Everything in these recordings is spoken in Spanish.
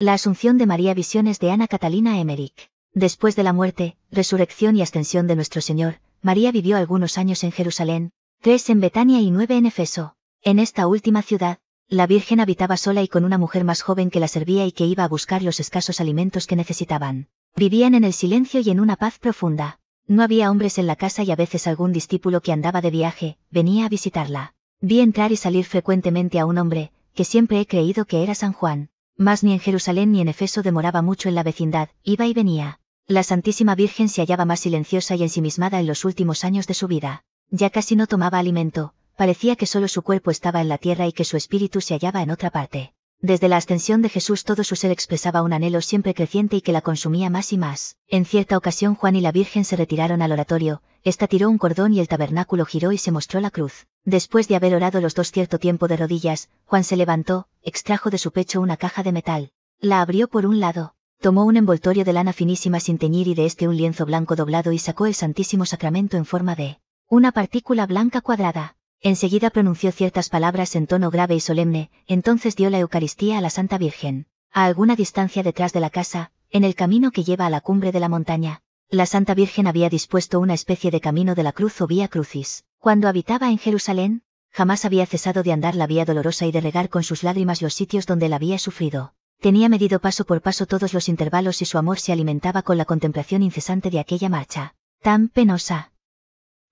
La Asunción de María Visiones de Ana Catalina Emmerich. Después de la muerte, resurrección y ascensión de nuestro Señor, María vivió algunos años en Jerusalén, tres en Betania y nueve en Efeso. En esta última ciudad, la Virgen habitaba sola y con una mujer más joven que la servía y que iba a buscar los escasos alimentos que necesitaban. Vivían en el silencio y en una paz profunda. No había hombres en la casa y a veces algún discípulo que andaba de viaje, venía a visitarla. Vi entrar y salir frecuentemente a un hombre, que siempre he creído que era San Juan mas ni en Jerusalén ni en Efeso demoraba mucho en la vecindad, iba y venía. La Santísima Virgen se hallaba más silenciosa y ensimismada en los últimos años de su vida. Ya casi no tomaba alimento, parecía que solo su cuerpo estaba en la tierra y que su espíritu se hallaba en otra parte. Desde la ascensión de Jesús todo su ser expresaba un anhelo siempre creciente y que la consumía más y más. En cierta ocasión Juan y la Virgen se retiraron al oratorio, Esta tiró un cordón y el tabernáculo giró y se mostró la cruz. Después de haber orado los dos cierto tiempo de rodillas, Juan se levantó, extrajo de su pecho una caja de metal. La abrió por un lado, tomó un envoltorio de lana finísima sin teñir y de este un lienzo blanco doblado y sacó el Santísimo Sacramento en forma de una partícula blanca cuadrada. Enseguida pronunció ciertas palabras en tono grave y solemne, entonces dio la Eucaristía a la Santa Virgen. A alguna distancia detrás de la casa, en el camino que lleva a la cumbre de la montaña, la Santa Virgen había dispuesto una especie de camino de la cruz o vía crucis. Cuando habitaba en Jerusalén, jamás había cesado de andar la vía dolorosa y de regar con sus lágrimas los sitios donde la había sufrido. Tenía medido paso por paso todos los intervalos y su amor se alimentaba con la contemplación incesante de aquella marcha, tan penosa,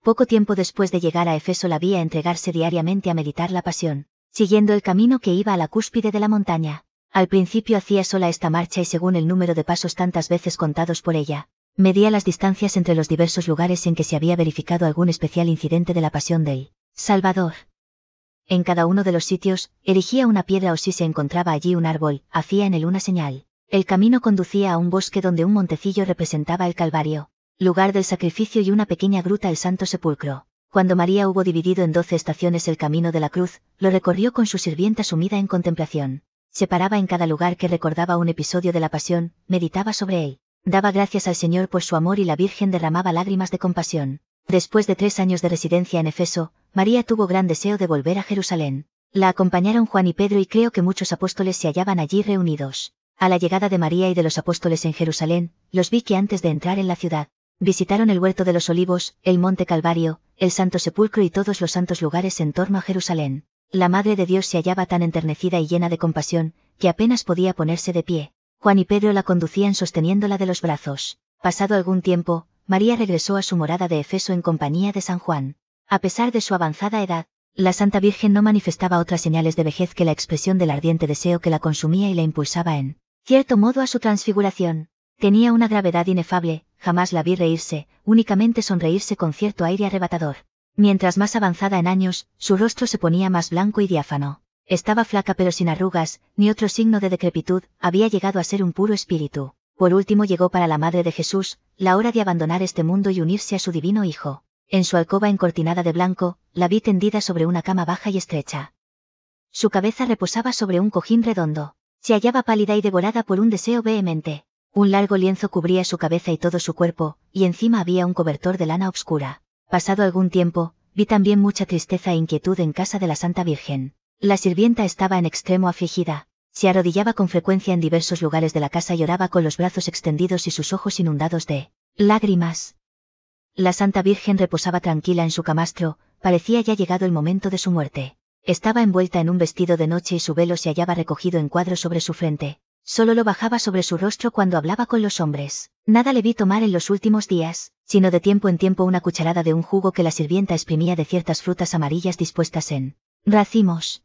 poco tiempo después de llegar a Efeso la vía a entregarse diariamente a meditar la pasión, siguiendo el camino que iba a la cúspide de la montaña. Al principio hacía sola esta marcha y según el número de pasos tantas veces contados por ella, medía las distancias entre los diversos lugares en que se había verificado algún especial incidente de la pasión del Salvador. En cada uno de los sitios, erigía una piedra o si se encontraba allí un árbol, hacía en él una señal. El camino conducía a un bosque donde un montecillo representaba el Calvario, lugar del sacrificio y una pequeña gruta el Santo Sepulcro. Cuando María hubo dividido en doce estaciones el camino de la cruz, lo recorrió con su sirvienta sumida en contemplación. Se paraba en cada lugar que recordaba un episodio de la pasión, meditaba sobre él. Daba gracias al Señor por su amor y la Virgen derramaba lágrimas de compasión. Después de tres años de residencia en Efeso, María tuvo gran deseo de volver a Jerusalén. La acompañaron Juan y Pedro y creo que muchos apóstoles se hallaban allí reunidos. A la llegada de María y de los apóstoles en Jerusalén, los vi que antes de entrar en la ciudad, Visitaron el huerto de los olivos, el monte Calvario, el Santo Sepulcro y todos los santos lugares en torno a Jerusalén. La Madre de Dios se hallaba tan enternecida y llena de compasión, que apenas podía ponerse de pie. Juan y Pedro la conducían sosteniéndola de los brazos. Pasado algún tiempo, María regresó a su morada de Efeso en compañía de San Juan. A pesar de su avanzada edad, la Santa Virgen no manifestaba otras señales de vejez que la expresión del ardiente deseo que la consumía y la impulsaba en cierto modo a su transfiguración. Tenía una gravedad inefable, jamás la vi reírse, únicamente sonreírse con cierto aire arrebatador. Mientras más avanzada en años, su rostro se ponía más blanco y diáfano. Estaba flaca pero sin arrugas, ni otro signo de decrepitud, había llegado a ser un puro espíritu. Por último llegó para la Madre de Jesús, la hora de abandonar este mundo y unirse a su divino Hijo. En su alcoba encortinada de blanco, la vi tendida sobre una cama baja y estrecha. Su cabeza reposaba sobre un cojín redondo. Se hallaba pálida y devorada por un deseo vehemente. Un largo lienzo cubría su cabeza y todo su cuerpo, y encima había un cobertor de lana oscura. Pasado algún tiempo, vi también mucha tristeza e inquietud en casa de la Santa Virgen. La sirvienta estaba en extremo afligida. Se arrodillaba con frecuencia en diversos lugares de la casa y oraba con los brazos extendidos y sus ojos inundados de lágrimas. La Santa Virgen reposaba tranquila en su camastro, parecía ya llegado el momento de su muerte. Estaba envuelta en un vestido de noche y su velo se hallaba recogido en cuadro sobre su frente solo lo bajaba sobre su rostro cuando hablaba con los hombres. Nada le vi tomar en los últimos días, sino de tiempo en tiempo una cucharada de un jugo que la sirvienta exprimía de ciertas frutas amarillas dispuestas en racimos.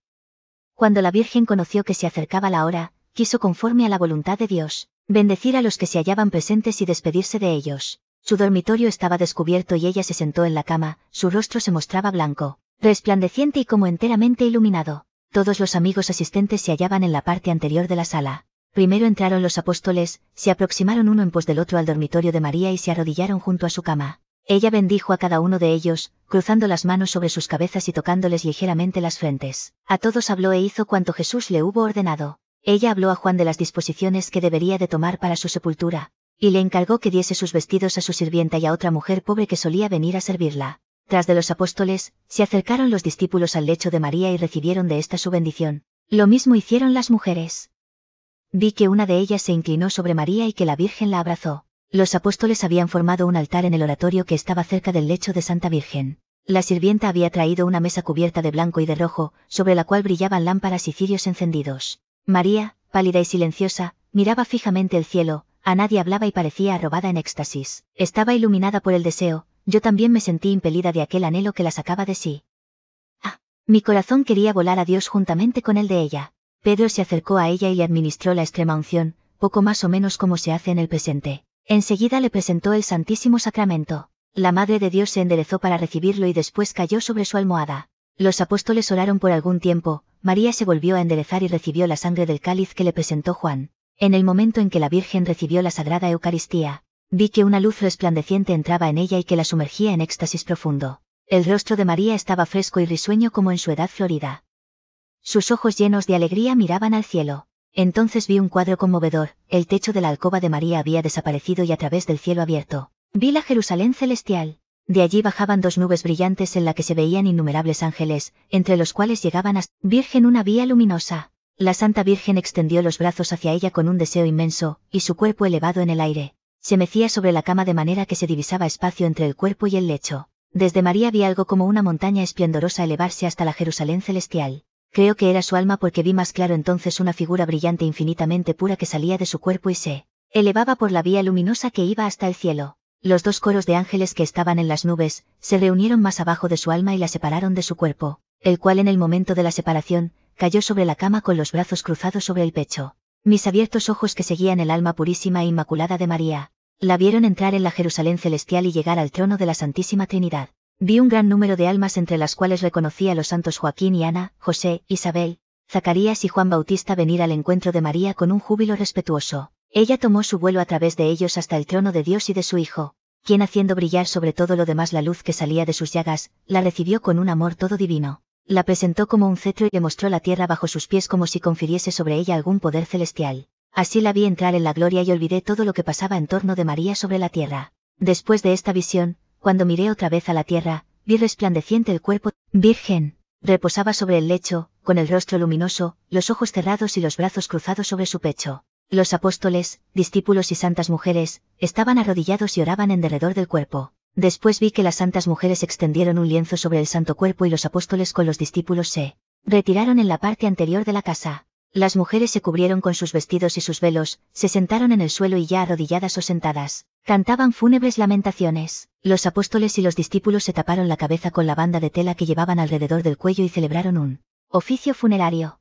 Cuando la Virgen conoció que se acercaba la hora, quiso conforme a la voluntad de Dios, bendecir a los que se hallaban presentes y despedirse de ellos. Su dormitorio estaba descubierto y ella se sentó en la cama, su rostro se mostraba blanco, resplandeciente y como enteramente iluminado. Todos los amigos asistentes se hallaban en la parte anterior de la sala. Primero entraron los apóstoles, se aproximaron uno en pos del otro al dormitorio de María y se arrodillaron junto a su cama. Ella bendijo a cada uno de ellos, cruzando las manos sobre sus cabezas y tocándoles ligeramente las frentes. A todos habló e hizo cuanto Jesús le hubo ordenado. Ella habló a Juan de las disposiciones que debería de tomar para su sepultura, y le encargó que diese sus vestidos a su sirvienta y a otra mujer pobre que solía venir a servirla. Tras de los apóstoles, se acercaron los discípulos al lecho de María y recibieron de ésta su bendición. Lo mismo hicieron las mujeres. Vi que una de ellas se inclinó sobre María y que la Virgen la abrazó. Los apóstoles habían formado un altar en el oratorio que estaba cerca del lecho de Santa Virgen. La sirvienta había traído una mesa cubierta de blanco y de rojo, sobre la cual brillaban lámparas y cirios encendidos. María, pálida y silenciosa, miraba fijamente el cielo, a nadie hablaba y parecía arrobada en éxtasis. Estaba iluminada por el deseo, yo también me sentí impelida de aquel anhelo que la sacaba de sí. Ah, mi corazón quería volar a Dios juntamente con el de ella. Pedro se acercó a ella y le administró la extrema unción, poco más o menos como se hace en el presente. Enseguida le presentó el Santísimo Sacramento. La Madre de Dios se enderezó para recibirlo y después cayó sobre su almohada. Los apóstoles oraron por algún tiempo, María se volvió a enderezar y recibió la sangre del cáliz que le presentó Juan. En el momento en que la Virgen recibió la Sagrada Eucaristía, vi que una luz resplandeciente entraba en ella y que la sumergía en éxtasis profundo. El rostro de María estaba fresco y risueño como en su edad florida. Sus ojos llenos de alegría miraban al cielo. Entonces vi un cuadro conmovedor, el techo de la alcoba de María había desaparecido y a través del cielo abierto. Vi la Jerusalén celestial. De allí bajaban dos nubes brillantes en la que se veían innumerables ángeles, entre los cuales llegaban hasta Virgen una vía luminosa. La Santa Virgen extendió los brazos hacia ella con un deseo inmenso, y su cuerpo elevado en el aire. Se mecía sobre la cama de manera que se divisaba espacio entre el cuerpo y el lecho. Desde María vi algo como una montaña esplendorosa elevarse hasta la Jerusalén celestial. Creo que era su alma porque vi más claro entonces una figura brillante infinitamente pura que salía de su cuerpo y se elevaba por la vía luminosa que iba hasta el cielo. Los dos coros de ángeles que estaban en las nubes, se reunieron más abajo de su alma y la separaron de su cuerpo, el cual en el momento de la separación, cayó sobre la cama con los brazos cruzados sobre el pecho. Mis abiertos ojos que seguían el alma purísima e inmaculada de María, la vieron entrar en la Jerusalén celestial y llegar al trono de la Santísima Trinidad. Vi un gran número de almas entre las cuales reconocí a los santos Joaquín y Ana, José, Isabel, Zacarías y Juan Bautista venir al encuentro de María con un júbilo respetuoso. Ella tomó su vuelo a través de ellos hasta el trono de Dios y de su Hijo, quien haciendo brillar sobre todo lo demás la luz que salía de sus llagas, la recibió con un amor todo divino. La presentó como un cetro y le mostró la tierra bajo sus pies como si confiriese sobre ella algún poder celestial. Así la vi entrar en la gloria y olvidé todo lo que pasaba en torno de María sobre la tierra. Después de esta visión, cuando miré otra vez a la tierra, vi resplandeciente el cuerpo. Virgen, reposaba sobre el lecho, con el rostro luminoso, los ojos cerrados y los brazos cruzados sobre su pecho. Los apóstoles, discípulos y santas mujeres, estaban arrodillados y oraban en derredor del cuerpo. Después vi que las santas mujeres extendieron un lienzo sobre el santo cuerpo y los apóstoles con los discípulos se retiraron en la parte anterior de la casa. Las mujeres se cubrieron con sus vestidos y sus velos, se sentaron en el suelo y ya arrodilladas o sentadas, cantaban fúnebres lamentaciones. Los apóstoles y los discípulos se taparon la cabeza con la banda de tela que llevaban alrededor del cuello y celebraron un oficio funerario.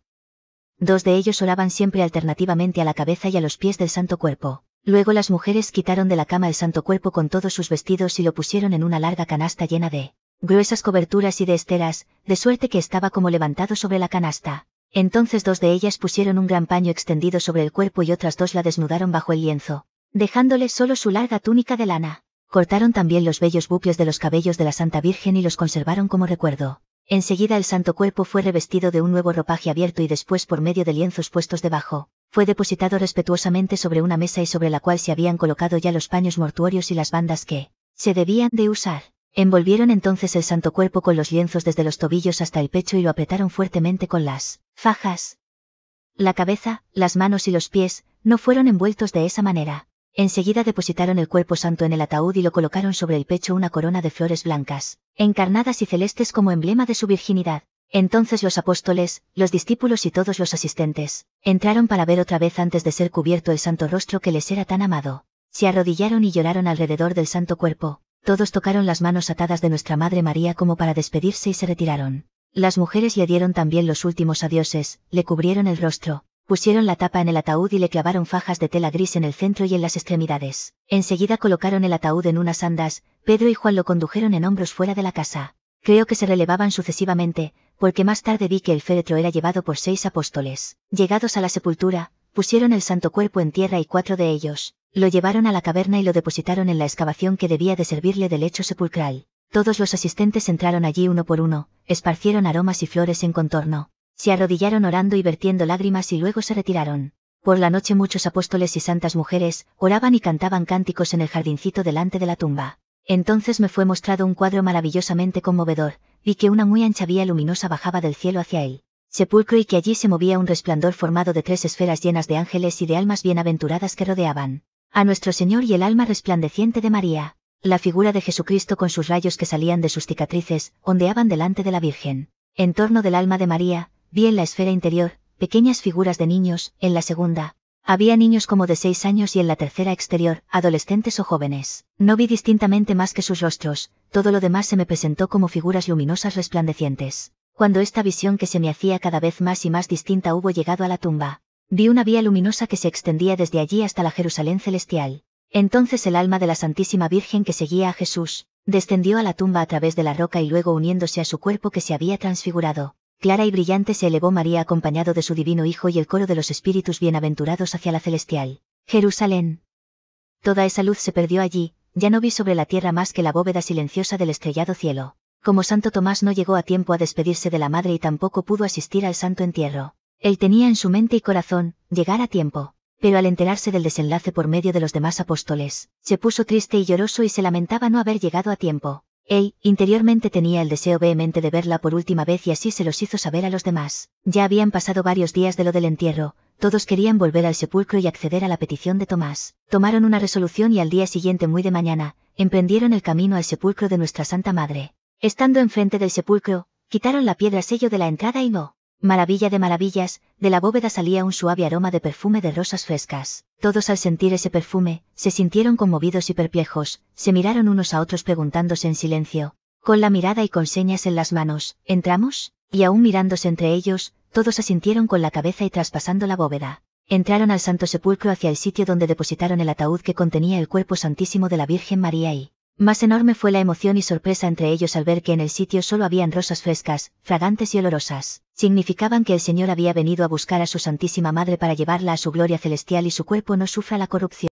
Dos de ellos oraban siempre alternativamente a la cabeza y a los pies del santo cuerpo. Luego las mujeres quitaron de la cama el santo cuerpo con todos sus vestidos y lo pusieron en una larga canasta llena de gruesas coberturas y de esteras, de suerte que estaba como levantado sobre la canasta. Entonces dos de ellas pusieron un gran paño extendido sobre el cuerpo y otras dos la desnudaron bajo el lienzo, dejándole solo su larga túnica de lana. Cortaron también los bellos bucles de los cabellos de la Santa Virgen y los conservaron como recuerdo. Enseguida el santo cuerpo fue revestido de un nuevo ropaje abierto y después por medio de lienzos puestos debajo, fue depositado respetuosamente sobre una mesa y sobre la cual se habían colocado ya los paños mortuorios y las bandas que se debían de usar. Envolvieron entonces el santo cuerpo con los lienzos desde los tobillos hasta el pecho y lo apretaron fuertemente con las fajas. La cabeza, las manos y los pies, no fueron envueltos de esa manera. Enseguida depositaron el cuerpo santo en el ataúd y lo colocaron sobre el pecho una corona de flores blancas, encarnadas y celestes como emblema de su virginidad. Entonces los apóstoles, los discípulos y todos los asistentes, entraron para ver otra vez antes de ser cubierto el santo rostro que les era tan amado. Se arrodillaron y lloraron alrededor del santo cuerpo. Todos tocaron las manos atadas de nuestra Madre María como para despedirse y se retiraron. Las mujeres le dieron también los últimos adioses, le cubrieron el rostro, pusieron la tapa en el ataúd y le clavaron fajas de tela gris en el centro y en las extremidades. Enseguida colocaron el ataúd en unas andas, Pedro y Juan lo condujeron en hombros fuera de la casa. Creo que se relevaban sucesivamente, porque más tarde vi que el féretro era llevado por seis apóstoles. Llegados a la sepultura, pusieron el santo cuerpo en tierra y cuatro de ellos, lo llevaron a la caverna y lo depositaron en la excavación que debía de servirle de lecho sepulcral. Todos los asistentes entraron allí uno por uno, esparcieron aromas y flores en contorno, se arrodillaron orando y vertiendo lágrimas y luego se retiraron. Por la noche muchos apóstoles y santas mujeres oraban y cantaban cánticos en el jardincito delante de la tumba. Entonces me fue mostrado un cuadro maravillosamente conmovedor, vi que una muy ancha vía luminosa bajaba del cielo hacia él, sepulcro y que allí se movía un resplandor formado de tres esferas llenas de ángeles y de almas bienaventuradas que rodeaban a nuestro Señor y el alma resplandeciente de María. La figura de Jesucristo con sus rayos que salían de sus cicatrices, ondeaban delante de la Virgen. En torno del alma de María, vi en la esfera interior, pequeñas figuras de niños, en la segunda. Había niños como de seis años y en la tercera exterior, adolescentes o jóvenes. No vi distintamente más que sus rostros, todo lo demás se me presentó como figuras luminosas resplandecientes. Cuando esta visión que se me hacía cada vez más y más distinta hubo llegado a la tumba, vi una vía luminosa que se extendía desde allí hasta la Jerusalén celestial. Entonces el alma de la Santísima Virgen que seguía a Jesús, descendió a la tumba a través de la roca y luego uniéndose a su cuerpo que se había transfigurado. Clara y brillante se elevó María acompañado de su divino Hijo y el coro de los espíritus bienaventurados hacia la celestial. Jerusalén. Toda esa luz se perdió allí, ya no vi sobre la tierra más que la bóveda silenciosa del estrellado cielo. Como Santo Tomás no llegó a tiempo a despedirse de la madre y tampoco pudo asistir al santo entierro, él tenía en su mente y corazón, llegar a tiempo pero al enterarse del desenlace por medio de los demás apóstoles, se puso triste y lloroso y se lamentaba no haber llegado a tiempo. Él, interiormente tenía el deseo vehemente de verla por última vez y así se los hizo saber a los demás. Ya habían pasado varios días de lo del entierro, todos querían volver al sepulcro y acceder a la petición de Tomás. Tomaron una resolución y al día siguiente muy de mañana, emprendieron el camino al sepulcro de nuestra Santa Madre. Estando enfrente del sepulcro, quitaron la piedra sello de la entrada y no Maravilla de maravillas, de la bóveda salía un suave aroma de perfume de rosas frescas. Todos al sentir ese perfume, se sintieron conmovidos y perplejos, se miraron unos a otros preguntándose en silencio. Con la mirada y con señas en las manos, ¿entramos? Y aún mirándose entre ellos, todos asintieron con la cabeza y traspasando la bóveda. Entraron al santo sepulcro hacia el sitio donde depositaron el ataúd que contenía el cuerpo santísimo de la Virgen María y, más enorme fue la emoción y sorpresa entre ellos al ver que en el sitio solo habían rosas frescas, fragantes y olorosas. Significaban que el Señor había venido a buscar a su Santísima Madre para llevarla a su gloria celestial y su cuerpo no sufra la corrupción.